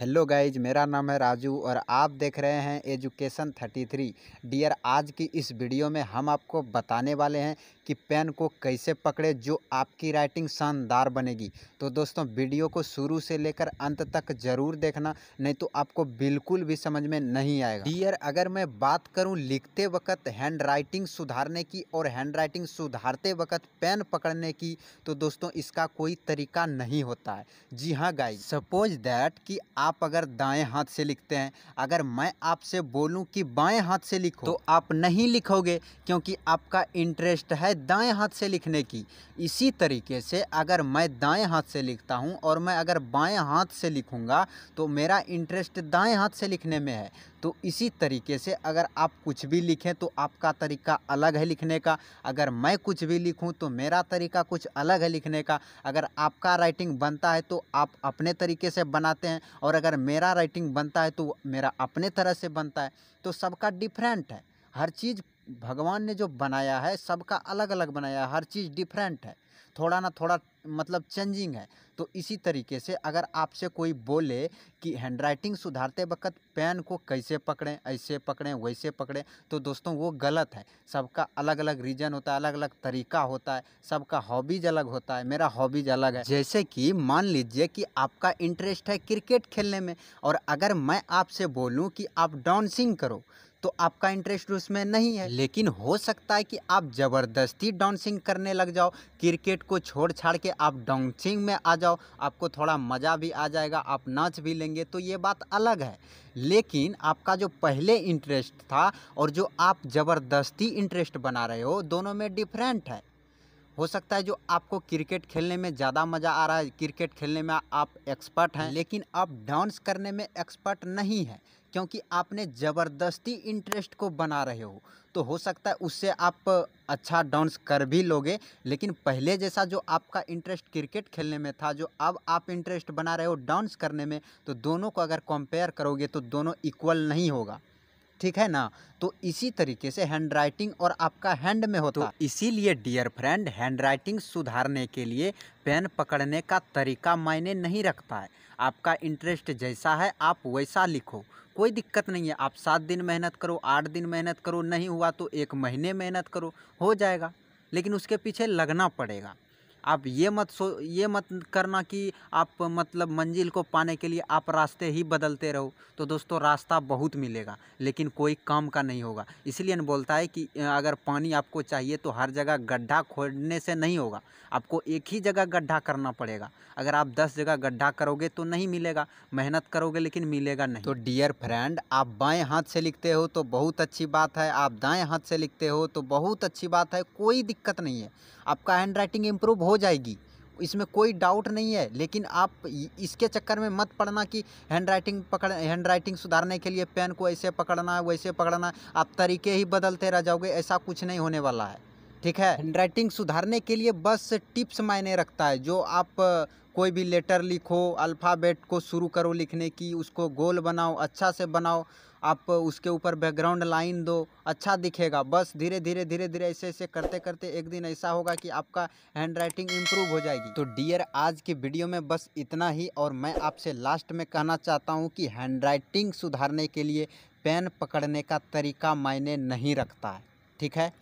Hello guys मेरा नाम है राजू और आप देख रहे हैं एजुकेशन 33 डियर आज की इस वीडियो में हम आपको बताने वाले हैं कि पेन को कैसे पकड़े जो आपकी राइटिंग शानदार बनेगी तो दोस्तों वीडियो को शुरू से लेकर अंत तक ज़रूर देखना नहीं तो आपको बिल्कुल भी समझ में नहीं आएगा डियर अगर मैं बात करूँ लिखते वक्त हैंड राइटिंग सुधारने की और हैंड राइटिंग सुधारते वक्त पेन पकड़ने की तो दोस्तों इसका कोई तरीका नहीं होता है जी हाँ गाइज सपोज दैट कि आप आप अगर दाएं हाथ से लिखते हैं अगर मैं आपसे बोलूं कि बाएं हाथ से लिखो तो आप नहीं लिखोगे क्योंकि आपका इंटरेस्ट है दाएं हाथ से लिखने की इसी तरीके से अगर मैं दाएं हाथ से लिखता हूं और मैं अगर बाएं हाथ से लिखूंगा तो मेरा इंटरेस्ट दाएं हाथ से लिखने में है तो इसी तरीके से अगर आप कुछ भी लिखें तो आपका तरीका अलग है लिखने का अगर मैं कुछ भी लिखूं तो मेरा तरीका कुछ अलग है लिखने का अगर आपका राइटिंग बनता है तो आप अपने तरीके से बनाते हैं और अगर मेरा राइटिंग बनता है तो मेरा अपने तरह से बनता है तो सबका डिफरेंट है हर चीज़ भगवान ने जो बनाया है सबका अलग अलग बनाया है हर चीज़ डिफरेंट है थोड़ा ना थोड़ा मतलब चेंजिंग है तो इसी तरीके से अगर आपसे कोई बोले कि हैंड राइटिंग सुधारते वक्त पेन को कैसे पकड़ें ऐसे पकड़ें वैसे पकड़ें तो दोस्तों वो गलत है सबका अलग अलग रीजन होता है अलग अलग तरीका होता है सबका हॉबीज अलग होता है मेरा हॉबीज अलग है जैसे कि मान लीजिए कि आपका इंटरेस्ट है क्रिकेट खेलने में और अगर मैं आपसे बोलूँ कि आप डांसिंग करो तो आपका इंटरेस्ट उसमें नहीं है लेकिन हो सकता है कि आप ज़बरदस्ती डांसिंग करने लग जाओ क्रिकेट को छोड़ छाड़ के आप डांसिंग में आ जाओ आपको थोड़ा मज़ा भी आ जाएगा आप नाच भी लेंगे तो ये बात अलग है लेकिन आपका जो पहले इंटरेस्ट था और जो आप ज़बरदस्ती इंटरेस्ट बना रहे हो दोनों में डिफरेंट है हो सकता है जो आपको क्रिकेट खेलने में ज़्यादा मज़ा आ रहा है क्रिकेट खेलने में आप एक्सपर्ट हैं लेकिन आप डांस करने में एक्सपर्ट नहीं है क्योंकि आपने ज़बरदस्ती इंटरेस्ट को बना रहे हो तो हो सकता है उससे आप अच्छा डांस कर भी लोगे लेकिन पहले जैसा जो आपका इंटरेस्ट क्रिकेट खेलने में था जो अब आप इंटरेस्ट बना रहे हो डांस करने में तो दोनों को अगर कंपेयर करोगे तो दोनों इक्वल नहीं होगा ठीक है ना तो इसी तरीके से हैंड राइटिंग और आपका हैंड में होता तो इसीलिए डियर फ्रेंड हैंड राइटिंग सुधारने के लिए पेन पकड़ने का तरीका मायने नहीं रखता है आपका इंटरेस्ट जैसा है आप वैसा लिखो कोई दिक्कत नहीं है आप सात दिन मेहनत करो आठ दिन मेहनत करो नहीं हुआ तो एक महीने मेहनत करो हो जाएगा लेकिन उसके पीछे लगना पड़ेगा आप ये मत सो ये मत करना कि आप मतलब मंजिल को पाने के लिए आप रास्ते ही बदलते रहो तो दोस्तों रास्ता बहुत मिलेगा लेकिन कोई काम का नहीं होगा इसलिए न बोलता है कि अगर पानी आपको चाहिए तो हर जगह गड्ढा खोदने से नहीं होगा आपको एक ही जगह गड्ढा करना पड़ेगा अगर आप दस जगह गड्ढा करोगे तो नहीं मिलेगा मेहनत करोगे लेकिन मिलेगा नहीं तो डियर फ्रेंड आप बाएँ हाथ से लिखते हो तो बहुत अच्छी बात है आप दाएँ हाथ से लिखते हो तो बहुत अच्छी बात है कोई दिक्कत नहीं है आपका हैंड राइटिंग इम्प्रूव हो जाएगी इसमें कोई डाउट नहीं है लेकिन आप इसके चक्कर में मत पड़ना कि हैंड राइटिंग पकड़ हैंड राइटिंग सुधारने के लिए पेन को ऐसे पकड़ना है वैसे पकड़ना आप तरीके ही बदलते रह जाओगे ऐसा कुछ नहीं होने वाला है ठीक है हैंडराइटिंग हम्म। सुधारने के लिए बस टिप्स मायने रखता है जो आप कोई भी लेटर लिखो अल्फ़ाबेट को शुरू करो लिखने की उसको गोल बनाओ अच्छा से बनाओ आप उसके ऊपर बैकग्राउंड लाइन दो अच्छा दिखेगा बस धीरे धीरे धीरे धीरे ऐसे ऐसे करते करते एक दिन ऐसा होगा कि आपका हैंड राइटिंग इम्प्रूव हो जाएगी तो डियर आज की वीडियो में बस इतना ही और मैं आपसे लास्ट में कहना चाहता हूँ कि हैंड राइटिंग सुधारने के लिए पेन पकड़ने का तरीका मायने नहीं रखता है ठीक है